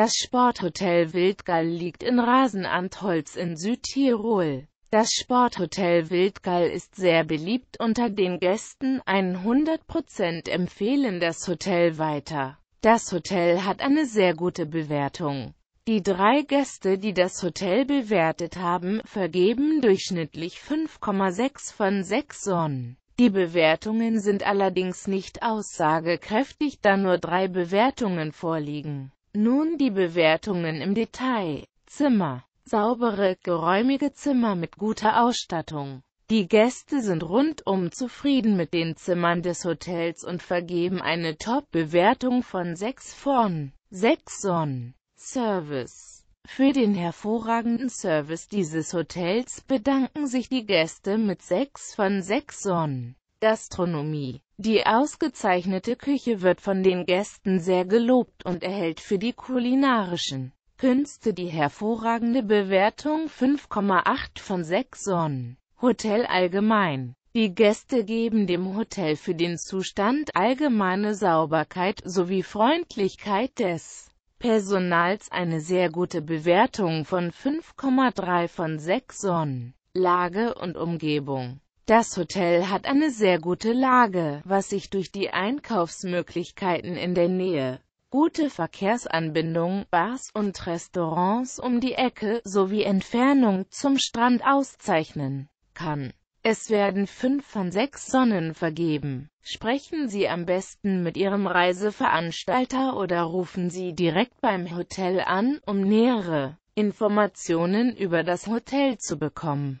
Das Sporthotel Wildgall liegt in Rasenantholz in Südtirol. Das Sporthotel Wildgall ist sehr beliebt unter den Gästen, 100% empfehlen das Hotel weiter. Das Hotel hat eine sehr gute Bewertung. Die drei Gäste, die das Hotel bewertet haben, vergeben durchschnittlich 5,6 von 6 Sonnen. Die Bewertungen sind allerdings nicht aussagekräftig, da nur drei Bewertungen vorliegen. Nun die Bewertungen im Detail. Zimmer. Saubere, geräumige Zimmer mit guter Ausstattung. Die Gäste sind rundum zufrieden mit den Zimmern des Hotels und vergeben eine Top-Bewertung von 6 von 6 Sonnen. Service Für den hervorragenden Service dieses Hotels bedanken sich die Gäste mit 6 von 6 Sonnen. Gastronomie Die ausgezeichnete Küche wird von den Gästen sehr gelobt und erhält für die kulinarischen Künste die hervorragende Bewertung 5,8 von 6 Sonnen. Hotel allgemein die Gäste geben dem Hotel für den Zustand allgemeine Sauberkeit sowie Freundlichkeit des Personals eine sehr gute Bewertung von 5,3 von 6 Sonnen. Lage und Umgebung das Hotel hat eine sehr gute Lage, was sich durch die Einkaufsmöglichkeiten in der Nähe, gute Verkehrsanbindung, Bars und Restaurants um die Ecke sowie Entfernung zum Strand auszeichnen kann. Es werden fünf von sechs Sonnen vergeben. Sprechen Sie am besten mit Ihrem Reiseveranstalter oder rufen Sie direkt beim Hotel an, um nähere Informationen über das Hotel zu bekommen.